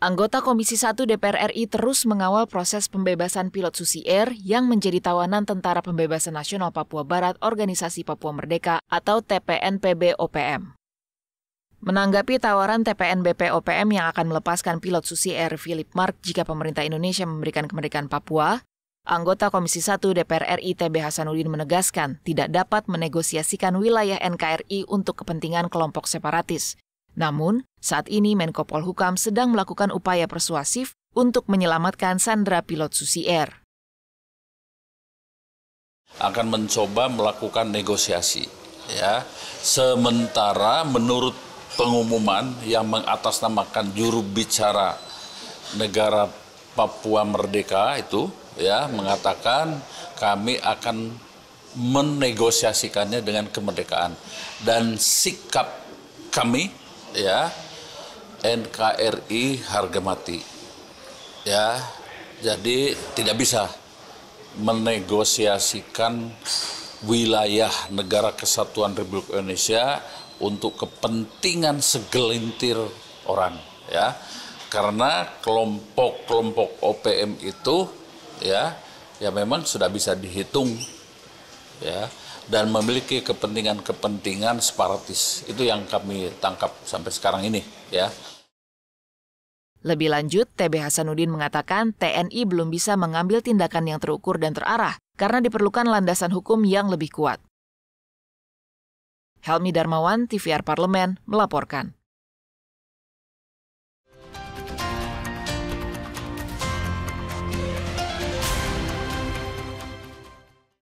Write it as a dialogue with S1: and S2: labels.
S1: Anggota Komisi 1 DPR RI terus mengawal proses pembebasan pilot Susi Air yang menjadi tawanan Tentara Pembebasan Nasional Papua Barat Organisasi Papua Merdeka atau TPNPB OPM. Menanggapi tawaran TPNBP OPM yang akan melepaskan pilot Susi Air Philip Mark jika pemerintah Indonesia memberikan kemerdekaan Papua, anggota Komisi 1 DPR RI TB Hasanuddin menegaskan tidak dapat menegosiasikan wilayah NKRI untuk kepentingan kelompok separatis namun, saat ini Menko Polhukam sedang melakukan upaya persuasif untuk menyelamatkan Sandra pilot Susi Air.
S2: Akan mencoba melakukan negosiasi. ya. Sementara menurut pengumuman yang mengatasnamakan juru bicara negara Papua Merdeka itu ya mengatakan kami akan menegosiasikannya dengan kemerdekaan dan sikap kami ya NKRI harga mati ya jadi tidak bisa menegosiasikan wilayah negara kesatuan Republik Indonesia untuk kepentingan segelintir orang ya karena kelompok-kelompok OPM itu ya ya memang sudah bisa dihitung ya dan memiliki kepentingan-kepentingan separatis. Itu yang kami tangkap sampai sekarang ini, ya.
S1: Lebih lanjut, TB Hasanuddin mengatakan TNI belum bisa mengambil tindakan yang terukur dan terarah karena diperlukan landasan hukum yang lebih kuat. Helmi Darmawan, TVR Parlemen, melaporkan.